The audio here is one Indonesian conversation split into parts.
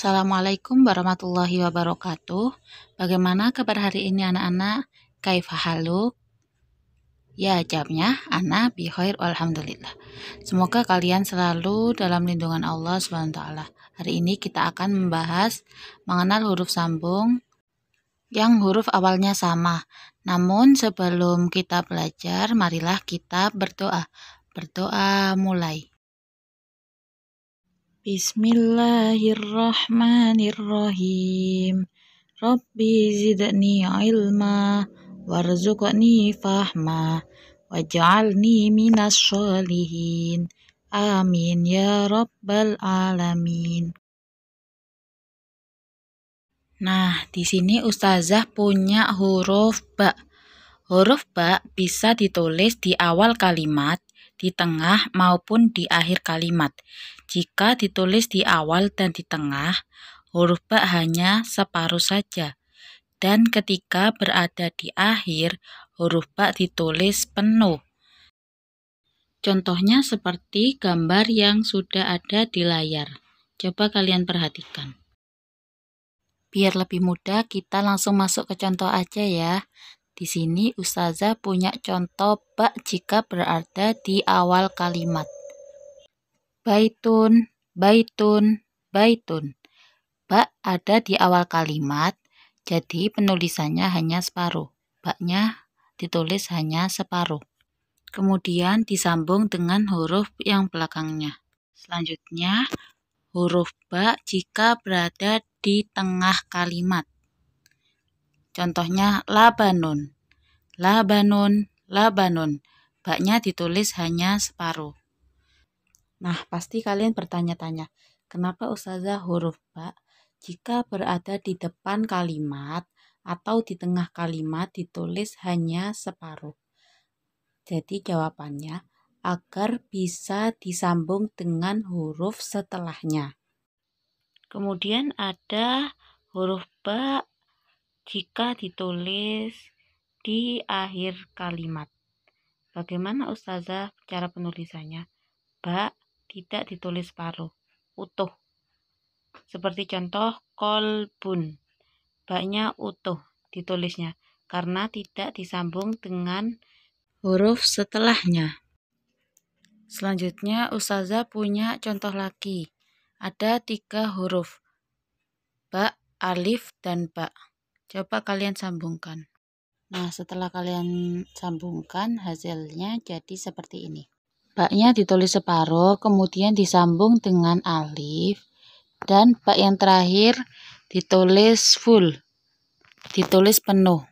Assalamualaikum warahmatullahi wabarakatuh. Bagaimana kabar hari ini anak-anak? Kaifahaluk? Ya, jawabnya anak bihoir walhamdulillah. Semoga kalian selalu dalam lindungan Allah SWT. Hari ini kita akan membahas mengenal huruf sambung yang huruf awalnya sama. Namun sebelum kita belajar, marilah kita berdoa. Berdoa mulai. Bismillahirrahmanirrahim. Rabbi zidni ilma warzuqni fahma waj'alni minas sholihin. Amin ya rabbal alamin. Nah, di sini ustazah punya huruf ba. Huruf ba bisa ditulis di awal kalimat di tengah maupun di akhir kalimat. Jika ditulis di awal dan di tengah, huruf ba hanya separuh saja. Dan ketika berada di akhir, huruf ba ditulis penuh. Contohnya seperti gambar yang sudah ada di layar. Coba kalian perhatikan. Biar lebih mudah, kita langsung masuk ke contoh aja ya. Di sini Ustazah punya contoh bak jika berada di awal kalimat. Baitun, baitun, baitun. Bak ada di awal kalimat, jadi penulisannya hanya separuh. Baknya ditulis hanya separuh. Kemudian disambung dengan huruf yang belakangnya. Selanjutnya, huruf ba jika berada di tengah kalimat. Contohnya Labanun. Labanun, Labanun. Baknya ditulis hanya separuh. Nah, pasti kalian bertanya-tanya, kenapa usaha huruf bak jika berada di depan kalimat atau di tengah kalimat ditulis hanya separuh? Jadi jawabannya agar bisa disambung dengan huruf setelahnya. Kemudian ada huruf ba jika ditulis di akhir kalimat. Bagaimana ustazah cara penulisannya? Ba tidak ditulis paruh, utuh. Seperti contoh kolbun. Baknya utuh ditulisnya karena tidak disambung dengan huruf setelahnya. Selanjutnya ustazah punya contoh lagi. Ada tiga huruf. Bak, alif, dan bak. Coba kalian sambungkan. Nah, setelah kalian sambungkan, hasilnya jadi seperti ini. Baknya ditulis separuh, kemudian disambung dengan alif. Dan bak yang terakhir ditulis full, ditulis penuh.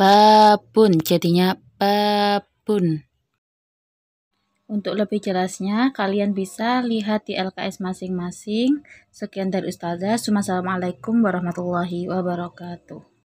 Babun, jadinya babun. Untuk lebih jelasnya, kalian bisa lihat di LKS masing-masing. Sekian dari Ustazah. Assalamualaikum warahmatullahi wabarakatuh.